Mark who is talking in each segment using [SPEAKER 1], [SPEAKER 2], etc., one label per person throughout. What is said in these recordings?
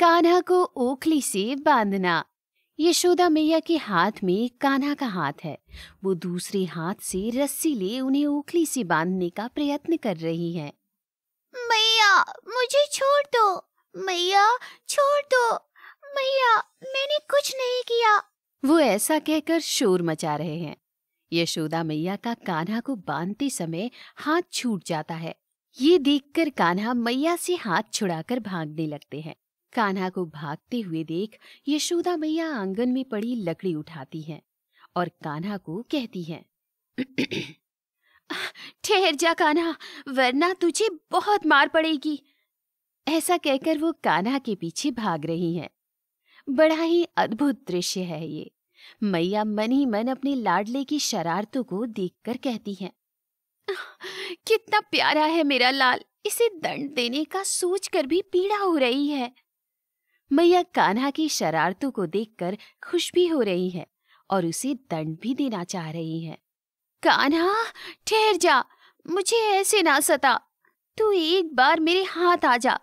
[SPEAKER 1] कान्हा को ओखली से बांधना यशोदा मैया के हाथ में कान्हा का हाथ है वो दूसरे हाथ से रस्सी ले उन्हें ओखली से बांधने का प्रयत्न कर रही है मैया मुझे छोड़ दो मैया छोड़ दो मैया मैंने कुछ नहीं किया वो ऐसा कहकर शोर मचा रहे हैं यशोदा मैया का कान्हा को बांधते समय हाथ छूट जाता है ये देखकर कान्हा मैया से हाथ छुड़ाकर भागने लगते हैं कान्हा को भागते हुए देख यशोदा मैया आंगन में पड़ी लकड़ी उठाती हैं और कान्हा को कहती हैं ठहर जा कान्हा वरना तुझे बहुत मार पड़ेगी ऐसा कहकर वो कान्हा के पीछे भाग रही हैं बड़ा ही अद्भुत दृश्य है ये मैया मन ही मन अपने लाडले की शरारतों को देखकर कहती हैं कितना प्यारा है मेरा लाल इसे दंड देने का सोचकर भी पीड़ा हो रही है मैया कान्हा की शरारतों को देखकर खुश भी हो रही है और उसे दंड भी देना चाह रही है कान्हा ठहर जा मुझे ऐसे ना सता तू एक बार मेरे हाथ आ जा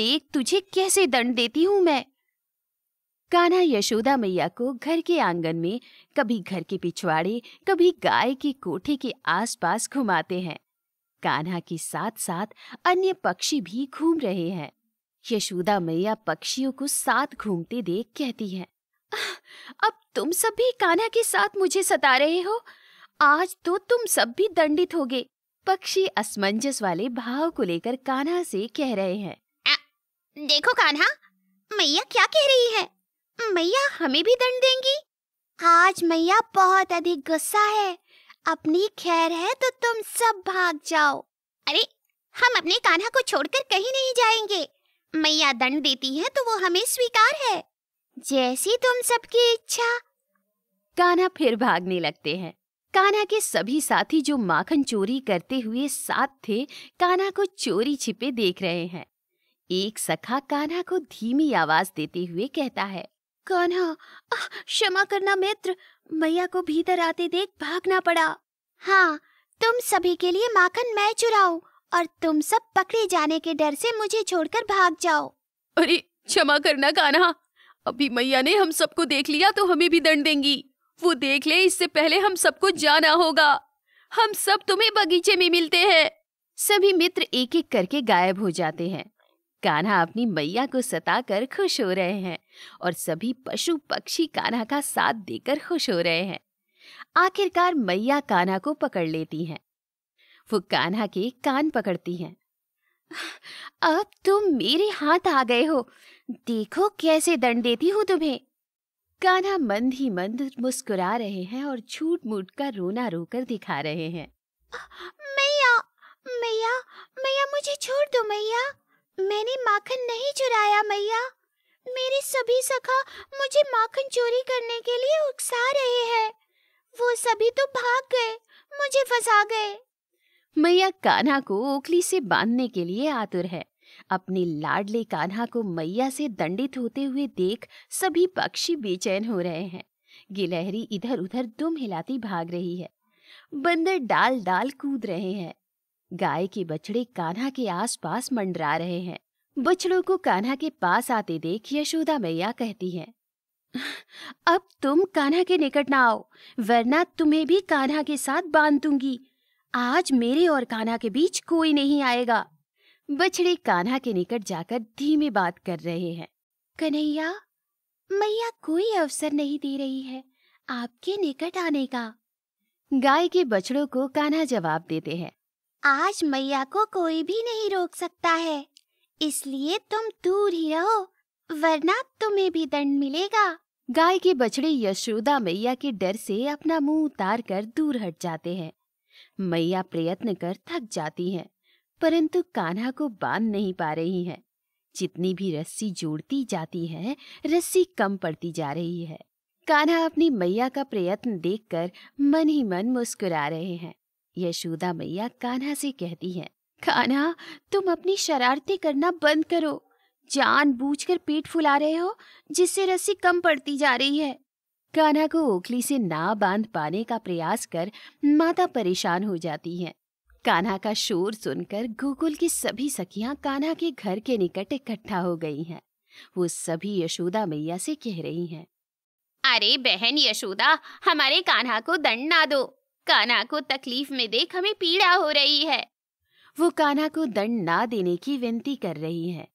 [SPEAKER 1] देख तुझे कैसे दंड देती हूँ मैं कान्हा यशोदा मैया को घर के आंगन में कभी घर के पिछवाड़े कभी गाय के कोठे के आसपास घुमाते हैं कान्हा के साथ साथ अन्य पक्षी भी घूम रहे हैं यशोदा मैया पक्षियों को साथ घूमते देख कहती है अब तुम सब भी कान्हा के साथ मुझे सता रहे हो आज तो तुम सब भी दंडित होगे पक्षी असमंजस वाले भाव को लेकर कान्हा से कह रहे हैं देखो कान्हा मैया क्या कह रही है मैया हमें भी दंड देंगी आज मैया बहुत अधिक गुस्सा है अपनी खैर है तो तुम सब भाग जाओ अरे हम अपने कान्हा को छोड़कर कहीं नहीं जाएंगे मैया दंड देती है तो वो हमें स्वीकार है जैसी तुम सबकी इच्छा काना फिर भागने लगते हैं काना के सभी साथी जो माखन चोरी करते हुए साथ थे काना को चोरी छिपे देख रहे हैं एक सखा कान्हा को धीमी आवाज देते हुए कहता है काना क्षमा करना मित्र मैया को भीतर आते देख भागना पड़ा हाँ तुम सभी के लिए माखन मैं चुराऊ और तुम सब पकड़े जाने के डर से मुझे छोड़कर भाग जाओ अरे क्षमा करना काना अभी मैया ने हम सबको देख लिया तो हमें भी दंड देंगी वो देख ले इससे पहले हम सबको जाना होगा हम सब तुम्हें बगीचे में मिलते हैं सभी मित्र एक एक करके गायब हो जाते हैं कान्हा अपनी मैया को सताकर खुश हो रहे हैं और सभी पशु पक्षी कान्हा का साथ देकर खुश हो रहे हैं आखिरकार मैया कान्हा को पकड़ लेती हैं वो कान्हा के कान पकड़ती हैं अब तुम मेरे हाथ आ गए हो देखो कैसे दंड देती हूँ तुम्हें कान्हा मंद ही मंद मुस्कुरा रहे हैं और झूठ मूठ का रोना रोकर दिखा रहे हैं मैया मैया मैया मुझे छोड़ दो मैया मैंने माखन नहीं चुराया मैया मेरे सभी सखा मुझे माखन चोरी करने के लिए उकसा रहे हैं वो सभी तो भाग गए मुझे फंसा गए मैया कान्हा को ओखली से बांधने के लिए आतुर है अपने लाडले कान्हा को मैया से दंडित होते हुए देख सभी पक्षी बेचैन हो रहे हैं गिलहरी इधर उधर दुम हिलाती भाग रही है बंदर डाल डाल कूद रहे हैं गाय के बछड़े कान्हा के आसपास मंडरा रहे हैं बछड़ों को कान्हा के पास आते देख यशोदा मैया कहती है अब तुम कान्हा के निकट ना आओ वरना तुम्हें भी कान्हा के साथ बांध दूंगी आज मेरे और कान्हा के बीच कोई नहीं आएगा बछड़े कान्हा के निकट जाकर धीमे बात कर रहे हैं कन्हैया मैया कोई अवसर नहीं दे रही है आपके निकट आने का गाय के बछड़ों को कान्हा जवाब देते हैं आज मैया को कोई भी नहीं रोक सकता है इसलिए तुम दूर ही रहो वरना तुम्हें भी दंड मिलेगा गाय के बछड़े यशोदा मैया के डर से अपना मुंह उतार कर दूर हट जाते हैं मैया प्रयत्न कर थक जाती है परंतु कान्हा को बांध नहीं पा रही है जितनी भी रस्सी जोड़ती जाती है रस्सी कम पड़ती जा रही है कान्हा अपनी मैया का प्रयत्न देखकर मन ही मन मुस्कुरा रहे हैं यशोदा मैया कान्हा से कहती है कान्हा तुम अपनी शरारती करना बंद करो जान बूझ कर पेट फुला रहे हो जिससे रस्सी कम पड़ती जा रही है कान्हा को ओखली से ना बांध पाने का प्रयास कर माता परेशान हो जाती है कान्हा का शोर सुनकर गोकुल की सभी सखियां कान्हा के घर के निकट इकट्ठा हो गई हैं। वो सभी यशोदा मैया से कह रही हैं। अरे बहन यशोदा हमारे कान्हा को दंड ना दो कान्हा को तकलीफ में देख हमें पीड़ा हो रही है वो कान्हा को दंड ना देने की विनती कर रही है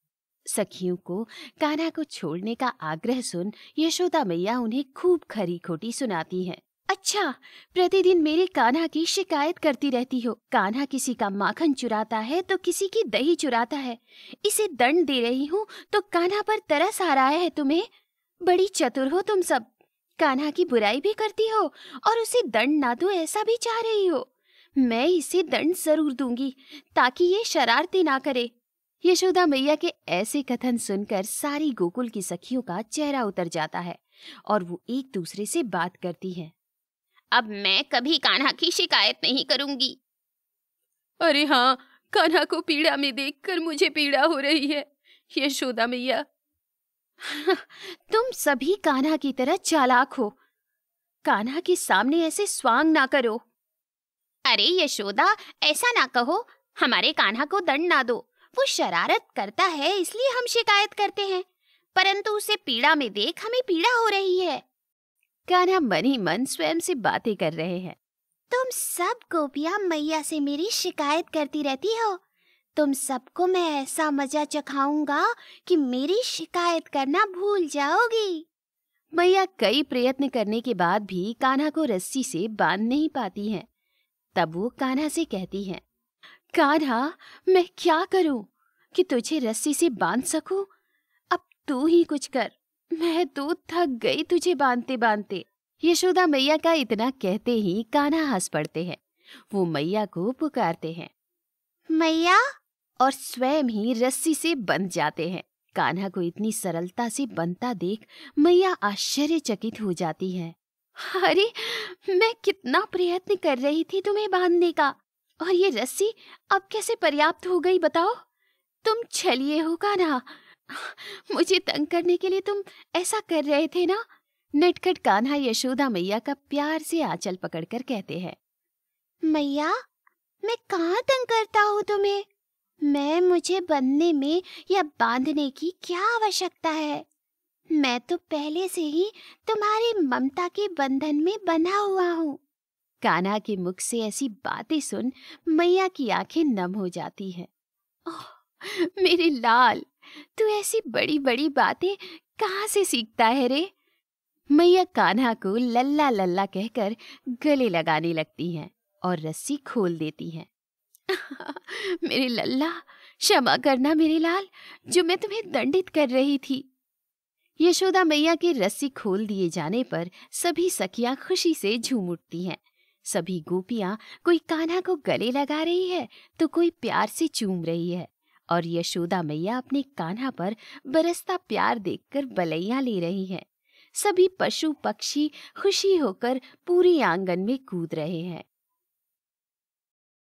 [SPEAKER 1] सखियों को कान्हा को छोड़ने का आग्रह सुन यशोदा मैया उन्हें खूब खरी खोटी सुनाती हैं। अच्छा प्रतिदिन मेरे कान्हा की शिकायत करती रहती हो कान्हा किसी का माखन चुराता है तो किसी की दही चुराता है इसे दंड दे रही हूँ तो कान्हा पर तरस आ रहा है तुम्हें बड़ी चतुर हो तुम सब कान्हा की बुराई भी करती हो और उसे दंड ना दो ऐसा भी चाह रही हो मैं इसे दंड जरूर दूंगी ताकि ये शरारती ना करे यशोदा मैया के ऐसे कथन सुनकर सारी गोकुल की सखियों का चेहरा उतर जाता है और वो एक दूसरे से बात करती हैं। अब मैं कभी कान्हा की शिकायत नहीं करूंगी अरे हाँ कान्हा को पीड़ा में देखकर मुझे पीड़ा हो रही है यशोदा मैया तुम सभी कान्हा की तरह चालाक हो कान्हा के सामने ऐसे स्वांग ना करो अरे यशोदा ऐसा ना कहो हमारे कान्हा को दंड ना दो वो शरारत करता है इसलिए हम शिकायत करते हैं परंतु उसे पीड़ा में देख हमें पीड़ा हो रही है कान्हा मन ही मन स्वयं से बातें कर रहे हैं तुम सब गोपिया मैया से मेरी शिकायत करती रहती हो तुम सबको मैं ऐसा मजा चखाऊंगा कि मेरी शिकायत करना भूल जाओगी मैया कई प्रयत्न करने के बाद भी कान्हा को रस्सी से बांध नहीं पाती हैं। तब वो कान्हा से कहती हैं कान्हा मैं क्या करूं कि तुझे रस्सी से बांध सकूं अब तू ही कुछ कर मैं तो थक गई तुझे बांधते बांधते यशोदा मैया का इतना कहते ही कान्हा हंस पड़ते हैं वो मैया को पुकारते हैं मैया और स्वयं ही रस्सी से बंध जाते हैं कान्हा को इतनी सरलता से बनता देख मैया आश्चर्यचकित हो जाती है अरे मैं कितना प्रयत्न कर रही थी तुम्हें बांधने का और ये रस्सी अब कैसे पर्याप्त हो गई बताओ तुम छलिए होगा ना मुझे तंग करने के लिए तुम ऐसा कर रहे थे ना नटखट कान्हा यशोदा मैया का प्यार से आंचल पकड़कर कहते हैं मैया मैं कहाँ तंग करता हूँ तुम्हें मैं मुझे बनने में या बांधने की क्या आवश्यकता है मैं तो पहले से ही तुम्हारी ममता के बंधन में बना हुआ हूँ कान्हा के मुख से ऐसी बातें सुन मैया की आंखें नम हो जाती है ओह मेरे लाल तू ऐसी बड़ी बड़ी बातें कहाँ से सीखता है रे मैया कान्हा को लल्ला लल्ला कहकर गले लगाने लगती है और रस्सी खोल देती है मेरे लल्ला क्षमा करना मेरे लाल जो मैं तुम्हें दंडित कर रही थी यशोदा मैया के रस्सी खोल दिए जाने पर सभी सखियां खुशी से झूम उठती हैं सभी गोपियां कोई कान्हा को गले लगा रही है तो कोई प्यार से चूम रही है और यशोदा मैया अपने कान्हा पर बरसता प्यार देखकर बलैया ले रही है सभी पशु पक्षी खुशी होकर पूरे आंगन में कूद रहे हैं